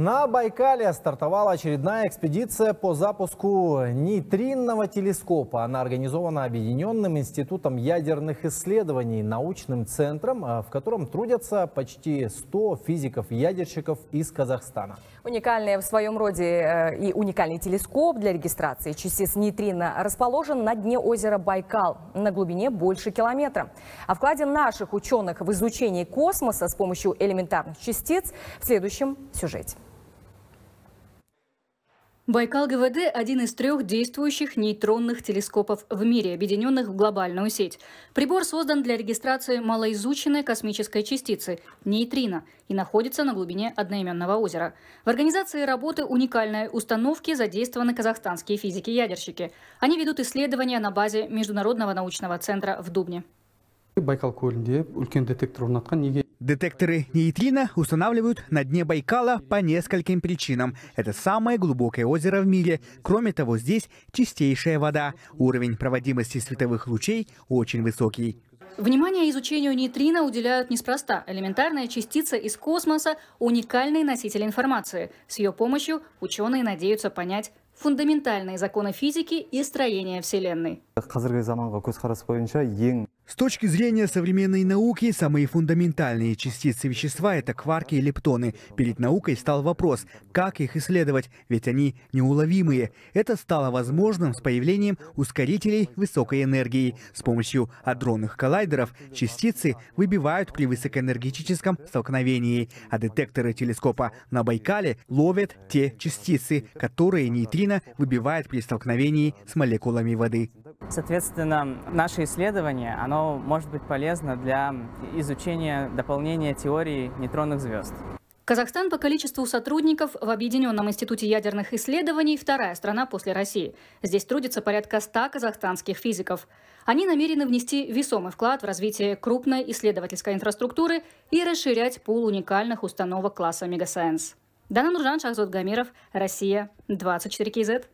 На Байкале стартовала очередная экспедиция по запуску нейтринного телескопа. Она организована Объединенным институтом ядерных исследований, научным центром, э, в котором трудятся почти 100 физиков-ядерщиков из Казахстана. Уникальный в своем роде э, и уникальный телескоп для регистрации частиц нейтрина расположен на дне озера Байкал на глубине больше километра. А вкладе наших ученых в изучение космоса с помощью элементарных частиц в следующем сюжете. Байкал-ГВД – один из трех действующих нейтронных телескопов в мире, объединенных в глобальную сеть. Прибор создан для регистрации малоизученной космической частицы – нейтрино, и находится на глубине одноименного озера. В организации работы уникальной установки задействованы казахстанские физики-ядерщики. Они ведут исследования на базе Международного научного центра в Дубне. Байкал көлінде үлкен детектор орнатқан неге Детекторы нейтрино устанавливают на дне Байкала по нескольким причинам. Это самое глубокое озеро в мире. Кроме того, здесь чистейшая вода. Уровень проводимости световых лучей очень высокий. Внимание изучению нейтрина уделяют неспроста. Элементарная частица из космоса – уникальный носитель информации. С ее помощью ученые надеются понять фундаментальные законы физики и строения Вселенной. С точки зрения современной науки, самые фундаментальные частицы вещества – это кварки и лептоны. Перед наукой стал вопрос, как их исследовать, ведь они неуловимые. Это стало возможным с появлением ускорителей высокой энергии. С помощью адронных коллайдеров частицы выбивают при высокоэнергетическом столкновении, а детекторы телескопа на Байкале ловят те частицы, которые нейтрино выбивает при столкновении с молекулами воды. Соответственно, наше исследование, оно может быть полезно для изучения дополнения теории нейтронных звезд. Казахстан по количеству сотрудников в Объединенном институте ядерных исследований – вторая страна после России. Здесь трудится порядка 100 казахстанских физиков. Они намерены внести весомый вклад в развитие крупной исследовательской инфраструктуры и расширять пул уникальных установок класса «Мегасайенс». Дана Нуржан, Шахзот Гамиров, Россия, 24 КЗ.